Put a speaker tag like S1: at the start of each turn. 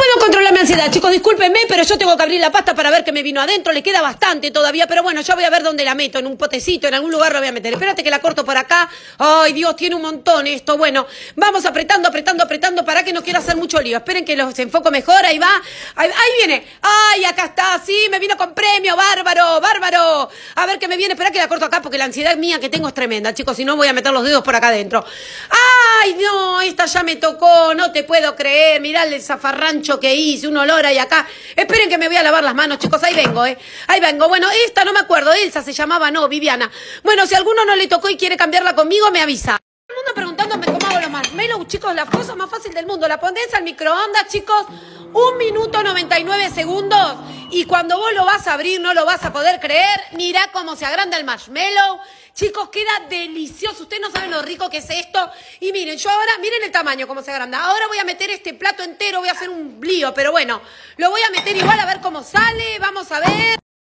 S1: puedo controlar mi ansiedad, chicos, discúlpenme, pero yo tengo que abrir la pasta para ver que me vino adentro, le queda bastante todavía, pero bueno, ya voy a ver dónde la meto, en un potecito, en algún lugar lo voy a meter. Espérate que la corto por acá. Ay, Dios, tiene un montón esto. Bueno, vamos apretando, apretando, apretando para que no quiera hacer mucho lío. Esperen que los enfoco mejor, ahí va. Ahí, viene. Ay, acá está, sí, me vino con premio, bárbaro, bárbaro. A ver qué me viene, espera que la corto acá porque la ansiedad mía que tengo es tremenda, chicos, si no voy a meter los dedos por acá adentro. ¡Ah! ay no, esta ya me tocó, no te puedo creer, mirá el zafarrancho que hice, un olor ahí acá. Esperen que me voy a lavar las manos, chicos, ahí vengo, ¿eh? Ahí vengo. Bueno, esta no me acuerdo, Elsa se llamaba, no, Viviana. Bueno, si alguno no le tocó y quiere cambiarla conmigo, me avisa. Todo el mundo preguntándome cómo hago los marshmallows, chicos, la cosa más fácil del mundo. La pones al microondas, chicos, un minuto 99 segundos y cuando vos lo vas a abrir, no lo vas a poder creer. Mirá cómo se agranda el marshmallow. Chicos, queda delicioso. Ustedes no saben lo rico que es esto. Y miren, yo ahora, miren el tamaño, cómo se agranda. Ahora voy a meter este plato entero, voy a hacer un lío, pero bueno, lo voy a meter igual a ver cómo sale. Vamos a ver.